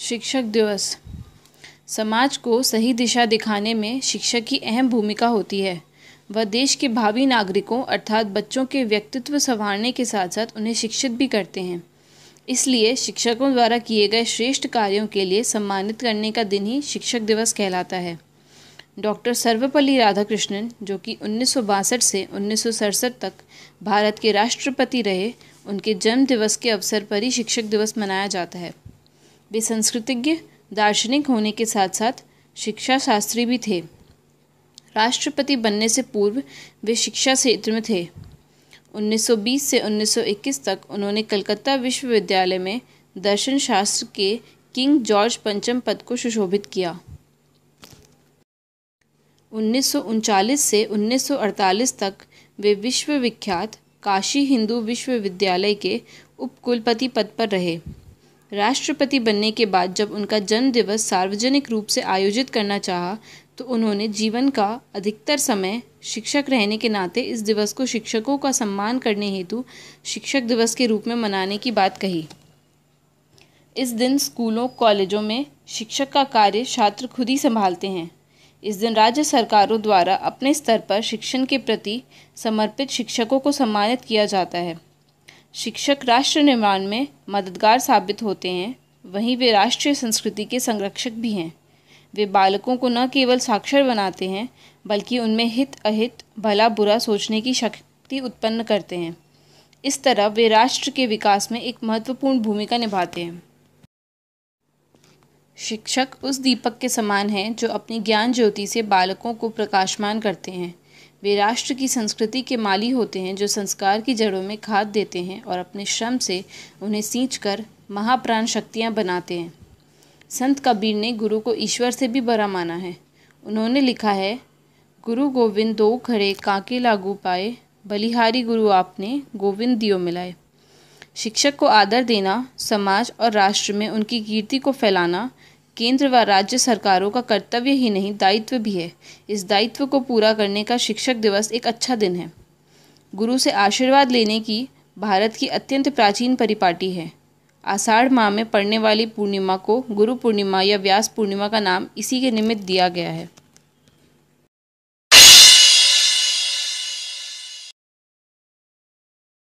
शिक्षक दिवस समाज को सही दिशा दिखाने में शिक्षक की अहम भूमिका होती है वह देश के भावी नागरिकों अर्थात बच्चों के व्यक्तित्व संवारने के साथ साथ उन्हें शिक्षित भी करते हैं इसलिए शिक्षकों द्वारा किए गए श्रेष्ठ कार्यों के लिए सम्मानित करने का दिन ही शिक्षक दिवस कहलाता है डॉक्टर सर्वपल्ली राधाकृष्णन जो कि उन्नीस से उन्नीस तक भारत के राष्ट्रपति रहे उनके जन्म दिवस के अवसर पर ही शिक्षक दिवस मनाया जाता है वे संस्कृतज्ञ दार्शनिक होने के साथ साथ शिक्षा शास्त्री भी थे राष्ट्रपति बनने से पूर्व वे शिक्षा क्षेत्र में थे 1920 से 1921 तक उन्होंने कलकत्ता विश्वविद्यालय में दर्शन शास्त्र के किंग जॉर्ज पंचम पद को सुशोभित किया उन्नीस से उन्नीस तक वे विश्वविख्यात काशी हिंदू विश्वविद्यालय के उपकुलपति पद पर रहे राष्ट्रपति बनने के बाद जब उनका जन्म दिवस सार्वजनिक रूप से आयोजित करना चाहा तो उन्होंने जीवन का अधिकतर समय शिक्षक रहने के नाते इस दिवस को शिक्षकों का सम्मान करने हेतु शिक्षक दिवस के रूप में मनाने की बात कही इस दिन स्कूलों कॉलेजों में शिक्षक का कार्य छात्र खुद ही संभालते हैं इस दिन राज्य सरकारों द्वारा अपने स्तर पर शिक्षण के प्रति समर्पित शिक्षकों को सम्मानित किया जाता है शिक्षक राष्ट्र निर्माण में मददगार साबित होते हैं वहीं वे राष्ट्रीय संस्कृति के संरक्षक भी हैं वे बालकों को न केवल साक्षर बनाते हैं बल्कि उनमें हित अहित भला बुरा सोचने की शक्ति उत्पन्न करते हैं इस तरह वे राष्ट्र के विकास में एक महत्वपूर्ण भूमिका निभाते हैं शिक्षक उस दीपक के समान हैं जो अपनी ज्ञान ज्योति से बालकों को प्रकाशमान करते हैं वे राष्ट्र की संस्कृति के माली होते हैं जो संस्कार की जड़ों में खाद देते हैं और अपने श्रम से उन्हें सींच कर महाप्राण शक्तियाँ बनाते हैं संत कबीर ने गुरु को ईश्वर से भी बड़ा माना है उन्होंने लिखा है गुरु गोविंद दो खड़े कांके लागू पाए बलिहारी गुरु आपने गोविंद दियो मिलाए शिक्षक को आदर देना समाज और राष्ट्र में उनकी कीर्ति को फैलाना केंद्र व राज्य सरकारों का कर्तव्य ही नहीं दायित्व भी है इस दायित्व को पूरा करने का शिक्षक दिवस एक अच्छा दिन है गुरु से आशीर्वाद लेने की भारत की अत्यंत प्राचीन परिपाटी है आषाढ़ माह में पड़ने वाली पूर्णिमा को गुरु पूर्णिमा या व्यास पूर्णिमा का नाम इसी के निमित्त दिया गया है